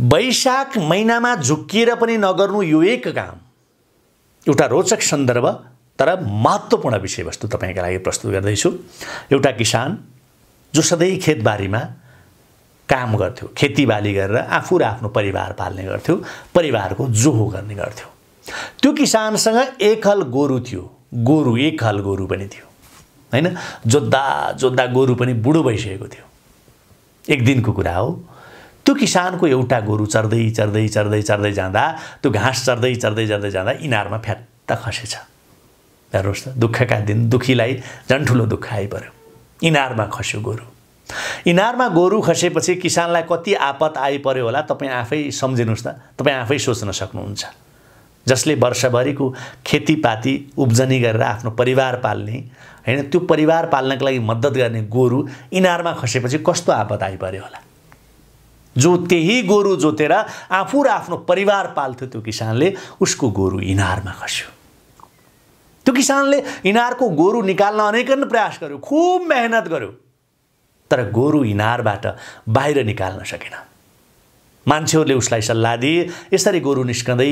वैशाख महिनामा झुक्किएर पनि नगर्नु यो एक काम एउटा रोचक सन्दर्भ तर महत्त्वपूर्ण विषयवस्तु तपाईँका लागि प्रस्तुत गर्दैछु एउटा किसान जो सधैँ खेतबारीमा काम गर्थ्यो खेतीबाली गरेर आफू र आफ्नो परिवार पाल्ने गर्थ्यो परिवारको जोहो गर्ने गर्थ्यो त्यो किसानसँग एक हल गोरु थियो गोरु एक हल गोरु पनि थियो होइन जोत्दा जोत्दा गोरु पनि बुढो भइसकेको थियो एक दिनको कुरा हो त्यो किसानको एउटा गोरु चर्दै चर्दै चर्दै चर्दै जाँदा त्यो घाँस चर्दै चर्दै चर्दै जाँदा इनारमा फ्यात्त खसेछ हेर्नुहोस् त दुःखका दिन दुःखीलाई झन् ठुलो दुःख आइपऱ्यो इनारमा खस्यो गोरु इनारमा गोरु खसेपछि किसानलाई कति आपत आइपऱ्यो होला तपाईँ आफै सम्झिनुहोस् न तपाईँ आफै सोच्न सक्नुहुन्छ जसले वर्षभरिको खेतीपाती उब्जनी गरेर आफ्नो परिवार पाल्ने होइन त्यो परिवार पाल्नको लागि मद्दत गर्ने गोरु इनारमा खसेपछि कस्तो आपत आइपऱ्यो होला जो त्यही गोरु जोतेर आफू र आफ्नो परिवार पाल्थ्यो त्यो किसानले उसको गोरु इनारमा खस्यो त्यो किसानले इनारको गोरु निकाल्न अनेकन प्रयास गर्यो खुब मेहनत गर्यो तर गोरु इनारबाट बाहिर निकाल्न सकेन मान्छेहरूले उसलाई सल्लाह दिए यसरी गोरु निस्कँदै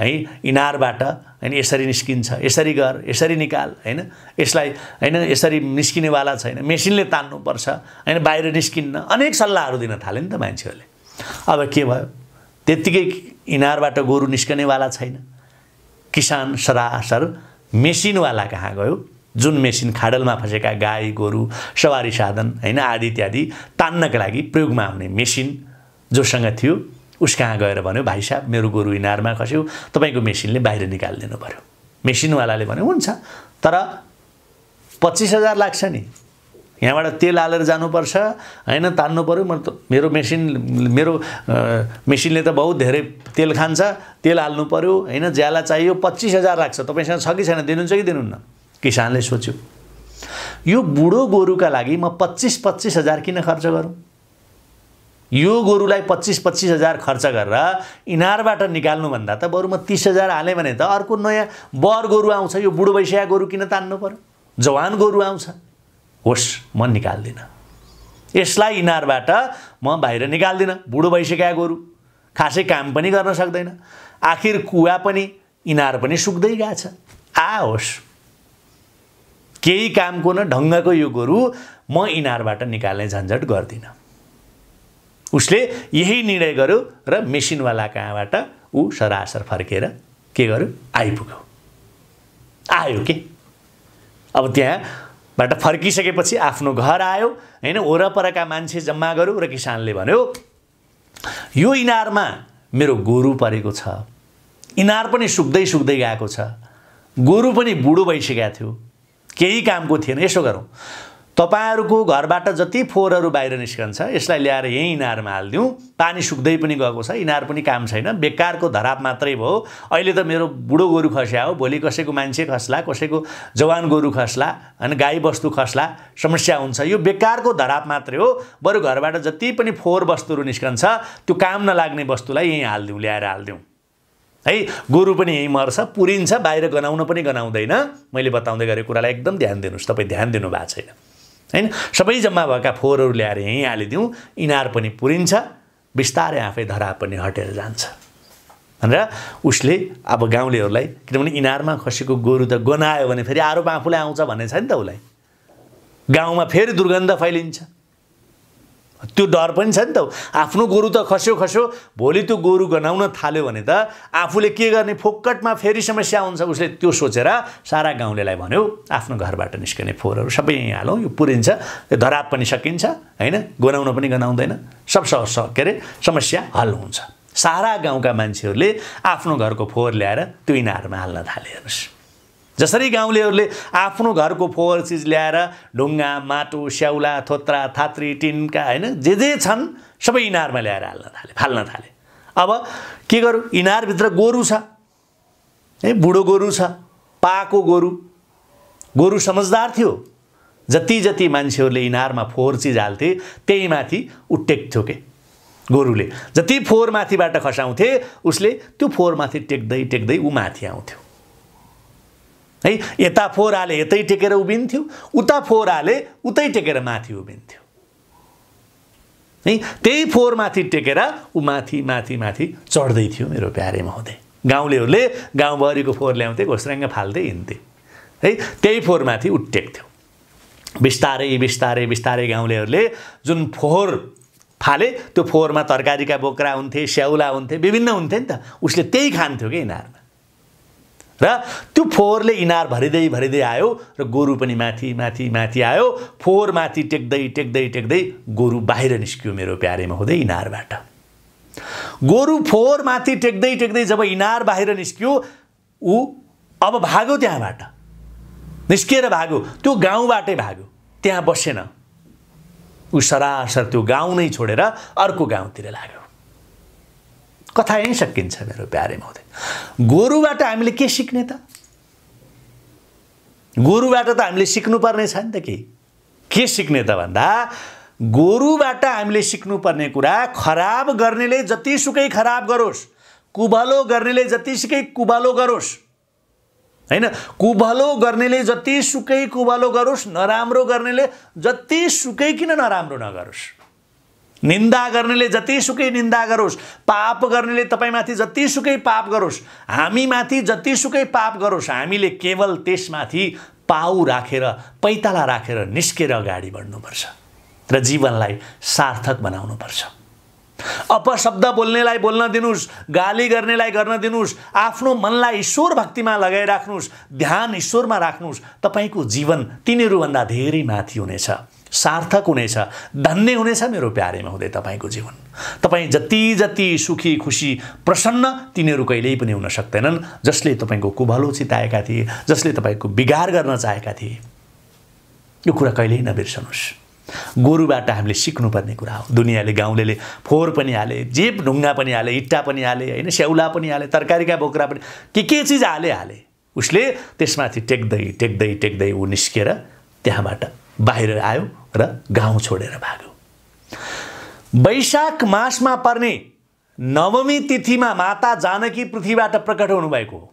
है इनारबाट होइन यसरी निस्किन्छ यसरी गर यसरी निकाल होइन यसलाई होइन यसरी निस्किनेवाला छैन मेसिनले तान्नुपर्छ होइन बाहिर निस्किन्न अनेक सल्लाहहरू दिन थाले नि त मान्छेहरूले अब के भयो त्यत्तिकै इनारबाट गोरु निस्कनेवाला छैन किसान सरासर मेसिनवाला कहाँ गयो जुन मेसिन खाडलमा फँसेका गाई गोरु सवारी साधन होइन आदि इत्यादि तान्नका लागि प्रयोगमा आउने मेसिन जोसँग थियो उस कहाँ गएर भन्यो भाइ साहब मेरो गोरु इनारमा खस्यो तपाईँको मेसिनले बाहिर निकालिदिनु पऱ्यो मेसिनवालाले भन्यो हुन्छ तर पच्चिस हजार लाग्छ नि यहाँबाट तेल हालेर जानुपर्छ होइन तान्नु पऱ्यो म मेरो मेसिन मेरो मेसिनले त बहुत धेरै तेल खान्छ तेल हाल्नु पऱ्यो होइन ज्याला चाहियो पच्चिस हजार राख्छ तपाईँसँग छ कि छैन दिनुहुन्छ कि दिनुहुन्न किसानले सोच्यो यो बुढो गोरुका लागि म पच्चिस पच्चिस हजार किन खर्च गरौँ यो गोरुलाई पच्चिस पच्चिस हजार खर्च गरेर इनारबाट निकाल्नुभन्दा त बरु म तिस हजार हालेँ भने त अर्को नयाँ बर गोरु आउँछ यो बुढो वैसिया गोरु किन तान्नु पऱ्यो जवान गोरु आउँछ होस् म निकाल्दिनँ यसलाई इनारबाट म बाहिर निकाल्दिनँ बुढो भइसकेका गोरु खासै काम पनि गर्न सक्दैन आखिर कुवा पनि इनार पनि सुक्दै गएको छ आ होस् केही कामको न ढङ्गको यो गोरु म इनारबाट निकाल्ने झन्झट गर्दिनँ उसले यही निर्णय गर्यो र मेसिनवाला कहाँबाट ऊ सरासर फर्केर के गर्यो आइपुग्यो आयो के अब त्यहाँ बाट फर्किसकेपछि आफ्नो घर आयो होइन वरपरका मान्छे जम्मा गर्यो र किसानले भन्यो यो इनारमा मेरो गोरु परेको छ इनार पनि सुक्दै सुक्दै गएको छ गोरु पनि बुढो भइसकेको थियो केही कामको थिएन यसो गरौँ तपाईँहरूको घरबाट जति फोहोरहरू बाहिर निस्कन्छ यसलाई ल्याएर यहीँ इनारमा हालिदिउँ पानी सुक्दै पनि गएको छ इनार पनि काम छैन बेकारको धराप मात्रै भयो अहिले त मेरो बुढो गोरु खस्या हो भोलि कसैको मान्छे खस्ला कसैको जवान गोरु खस्ला होइन गाई वस्तु खस्ला समस्या हुन्छ यो बेकारको धराप मात्रै हो बरु घरबाट जति पनि फोहोर वस्तुहरू निस्कन्छ त्यो काम नलाग्ने वस्तुलाई यहीँ हालिदिउँ ल्याएर हालिदिउँ है गोरु पनि यहीँ मर्छ पुरिन्छ बाहिर गनाउन पनि गनाउँदैन मैले बताउँदै गरेको कुरालाई एकदम ध्यान दिनुहोस् तपाईँ ध्यान दिनुभएको छैन होइन सबै जम्मा भएका फोहोरहरू ल्याएर यहीँ हालिदिउँ इनार पनि पुरिन्छ बिस्तारै आफै धरा पनि हटेर जान्छ भनेर उसले अब गाउँलेहरूलाई किनभने इनारमा खसेको गोरु त गनायो भने फेरि आरोप आफूलाई आउँछ भन्ने छ नि त उसलाई गाउँमा फेरि दुर्गन्ध फैलिन्छ त्यो डर पनि छ नि त आफ्नो गोरु त खस्यो खस्यो भोलि त्यो गोरु गनाउन थाल्यो भने त आफूले के गर्ने फोकटमा फेरि समस्या हुन्छ उसले त्यो सोचेर सारा गाउँलेलाई भन्यो आफ्नो घरबाट निस्कने फोहोरहरू सबै यहीँ हालौँ यो पुरिन्छ यो धराप पनि सकिन्छ होइन गनाउन पनि गनाउँदैन सब स के अरे समस्या हल हुन्छ सारा गाउँका मान्छेहरूले आफ्नो घरको फोहोर ल्याएर त्यो इनारमा हाल्न थाले हेर्नुहोस् जसरी गाउँलेहरूले आफ्नो घरको फोहोर चिज ल्याएर ढुङ्गा माटो स्याउला थोत्रा थात्री टिनका होइन जे जे छन् सबै इनारमा ल्याएर हाल्न थाले फाल्न थाले अब के गरौँ इनारभित्र गोरु छ है बुढो गोरु छ पाको गोरु गोरु समझदार थियो जति जति मान्छेहरूले इनारमा फोहोर चिज हाल्थे त्यही माथि उटेक थियो के गोरुले जति माथिबाट खसाउँथे उसले त्यो फोहोरमाथि टेक्दै टेक्दै ऊ माथि आउँथ्यो है यता आले यतै टेकेर उभिन्थ्यो उता आले उतै टेकेर माथि उभिन्थ्यो है त्यही फोहोरमाथि टेकेर ऊ माथि माथि माथि चढ्दै थियो मेरो प्यारे महोदय गाउँलेहरूले गाउँभरिको फोहोर ल्याउँथे घोस्राङ्गा फाल्दै हिँड्थे है त्यही फोहोरमाथि उटेक्थ्यो बिस्तारै बिस्तारै बिस्तारै गाउँलेहरूले जुन फोहोर फाले त्यो फोहोरमा तरकारीका बोक्रा हुन्थे स्याउला हुन्थे विभिन्न हुन्थे नि त उसले त्यही खान्थ्यो कि यिनीहरूमा र त्यो फोहोरले इनार भरिँदै भरिँदै आयो र गोरु पनि माथि माथि माथि आयो फोहोर माथि टेक्दै टेक्दै टेक्दै गोरु बाहिर निस्कियो मेरो प्यारेमा हुँदै इनारबाट गोरु फोहोर माथि टेक्दै टेक्दै जब इनार बाहिर निस्कियो ऊ अब भाग्यो त्यहाँबाट निस्किएर भाग्यो त्यो गाउँबाटै भाग्यो त्यहाँ बसेन ऊ सरासर त्यो गाउँ नै छोडेर अर्को गाउँतिर लाग्यो कथा यहीँ सकिन्छ मेरो प्यारे महोदय गोरुबाट हामीले के सिक्ने त गोरुबाट त हामीले सिक्नुपर्ने छ नि त के के सिक्ने त भन्दा गोरुबाट हामीले सिक्नुपर्ने कुरा खराब गर्नेले जतिसुकै खराब गरोस् कुभलो गर्नेले जतिसुकै कुभलो गरोस् होइन कुभलो गर्नेले जतिसुकै कुभलो गरोस् नराम्रो गर्नेले जतिसुकै किन नराम्रो नगरोस् निन्दा गर्नेले जतिसुकै निन्दा गरोस् पाप गर्नेले तपाईँमाथि जतिसुकै पाप गरोस् हामीमाथि जतिसुकै पाप गरोस् हामीले केवल त्यसमाथि पाउ राखेर रा, पैताला राखेर रा, निस्केर अगाडि बढ्नुपर्छ र जीवनलाई सार्थक बनाउनुपर्छ अपशब्द बोल्नेलाई बोल्न दिनुहोस् गाली गर्नेलाई गर्न दिनुहोस् आफ्नो मनलाई ईश्वर भक्तिमा लगाइराख्नुहोस् ध्यान ईश्वरमा राख्नुहोस् तपाईँको जीवन तिनीहरूभन्दा धेरै माथि हुनेछ सार्थक हुनेछ धन्य हुनेछ मेरो प्यारेमा हुँदै तपाईँको जीवन तपाईँ जति जति सुखी खुसी प्रसन्न तिनीहरू कहिल्यै पनि हुन सक्दैनन् जसले तपाईँको कुभलो चिताएका थिए जसले तपाईँको बिगार गर्न चाहेका थिए यो कुरा कहिल्यै नबिर्सनुहोस् गोरुबाट हामीले सिक्नुपर्ने कुरा हो दुनियाँले गाउँले फोहोर पनि हाले जेप ढुङ्गा पनि हाले इट्टा पनि हाले होइन स्याउला पनि हाले तरकारीका बोक्रा पनि के के चिज हाले हाले उसले त्यसमाथि टेक्दै टेक्दै टेक्दै ऊ निस्किएर त्यहाँबाट बाहिर आयो र गाउँ छोडेर भाग्यो वैशाख मासमा पर्ने नवमी तिथिमा माता जानकी पृथ्वीबाट प्रकट हुनुभएको हो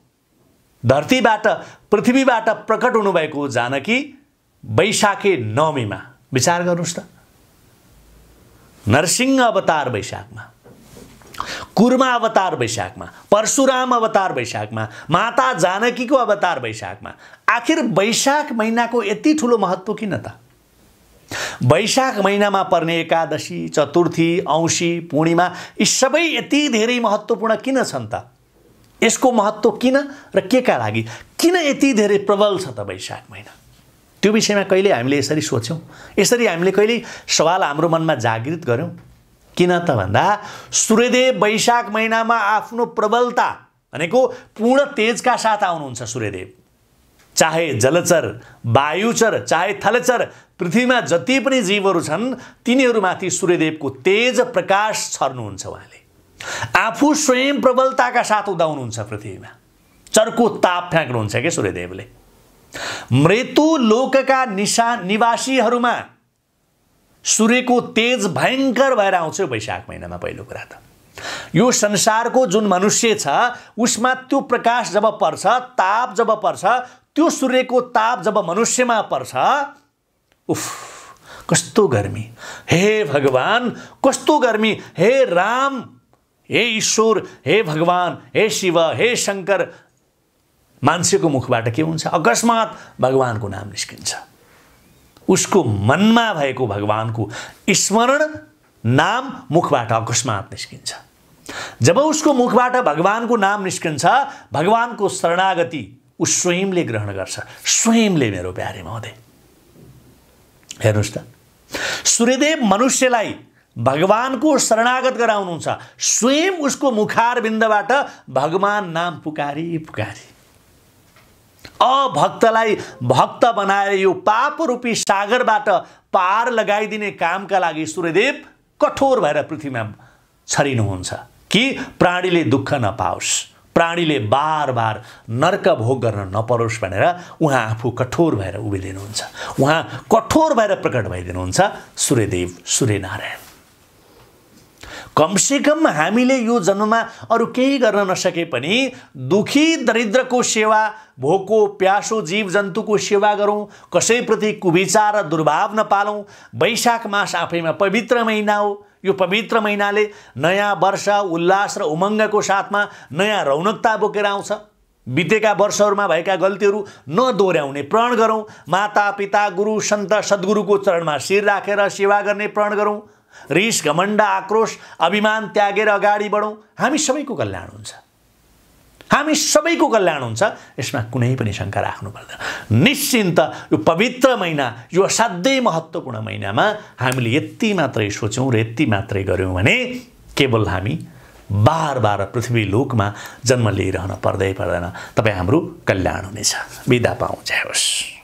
धरतीबाट पृथ्वीबाट प्रकट हुनुभएको जानकी वैशाखे नवमीमा विचार गर्नुहोस् त नरसिंह अवतार वैशाखमा कुर्मा अवतार वैशाखमा परशुराम अवतार वैशाखमा माता जानकीको अवतार वैशाखमा आखिर वैशाख महिनाको यति ठुलो महत्त्व किन त वैशाख महिनामा पर्ने एकादशी चतुर्थी औँसी पूर्णिमा यी सबै यति धेरै महत्त्वपूर्ण किन छन् त यसको महत्त्व किन र के का लागि किन यति धेरै प्रबल छ त वैशाख महिना त्यो विषयमा कहिले हामीले यसरी सोच्यौँ यसरी हामीले कहिले सवाल हाम्रो मनमा जागृत गऱ्यौँ किन त भन्दा सूर्यदेव वैशाख महिनामा आफ्नो प्रबलता भनेको पूर्ण तेजका साथ आउनुहुन्छ सूर्यदेव चाहे जलचर वायुचर चाहे थलचर पृथ्वीमा जति पनि जीवहरू छन् तिनीहरूमाथि सूर्यदेवको तेज प्रकाश छर्नुहुन्छ उहाँले आफू स्वयं प्रबलताका साथ उदाउनुहुन्छ पृथ्वीमा चर्को ताप फ्याँक्नुहुन्छ क्या सूर्यदेवले मृत्यु लोकका निशा निवासीहरूमा सूर्यको तेज भयङ्कर भएर आउँछ वैशाख महिनामा पहिलो कुरा त यो संसारको जुन मनुष्य छ उसमा त्यो प्रकाश जब पर्छ ताप जब पर्छ त्यो सूर्यको ताप जब मनुष्यमा पर्छ उफ कस्तो गर्मी हे भगवान् कस्तो गर्मी हे राम हे ईश्वर हे भगवान् हे शिव हे शङ्कर मान्छेको मुखबाट के हुन्छ अकस्मात भगवान्को नाम निस्किन्छ उसको मनमा भएको भगवानको स्मरण नाम मुखबाट अकस्मात निस्किन्छ जब उसको मुखबाट भगवानको नाम निस्किन्छ भगवानको शरणागति ऊ स्वयंले ग्रहण गर्छ स्वयंले मेरो प्यारे महोदय हेर्नुहोस् त सूर्यदेव मनुष्यलाई भगवान्को शरणागत गराउनुहुन्छ स्वयं उसको मुखार बिन्दबाट भगवान् नाम पुकारी पुकारी अभक्तलाई भक्त बनाएर यो पाप रूपी सागरबाट पार लगाइदिने कामका लागि सूर्यदेव कठोर भएर पृथ्वीमा छरिनुहुन्छ कि प्राणीले दुःख नपाओस् प्राणीले बार बार नर्क भोग गर्न नपरोस् भनेर उहाँ आफू कठोर भएर उभिदिनुहुन्छ उहाँ कठोर भएर प्रकट भइदिनुहुन्छ सूर्यदेव सूर्यनारायण कमसेकम हामीले यो जन्ममा अरू केही गर्न नसके पनि दुखी दरिद्रको सेवा भोको प्यासो जीव जन्तुको सेवा गरौँ कसैप्रति कुविचार र दुर्भाव नपालौँ वैशाख मास आफैमा पवित्र महिना हो यो पवित्र महिनाले नयाँ वर्ष उल्लास र उमङ्गको साथमा नयाँ रौनकता बोकेर आउँछ बितेका वर्षहरूमा भएका गल्तीहरू नदोहोऱ्याउने प्रण गरौँ माता पिता गुरु सन्त सद्गुरुको चरणमा शिर राखेर सेवा गर्ने प्रण गरौँ रिस घमण्ड आक्रोश अभिमान त्यागेर अगाडि बढौँ हामी सबैको कल्याण हुन्छ हामी सबैको कल्याण हुन्छ यसमा कुनै पनि शङ्का राख्नु पर्दैन निश्चिन्त यो पवित्र महिना यो असाध्यै महत्त्वपूर्ण महिनामा हामीले यति मात्रै सोच्यौँ र यति मात्रै गऱ्यौँ भने केवल हामी बार बार पृथ्वी लोकमा जन्म लिइरहन पर्दै पर्दैन तपाईँ हाम्रो कल्याण हुनेछ बिदा पाउँछ होस्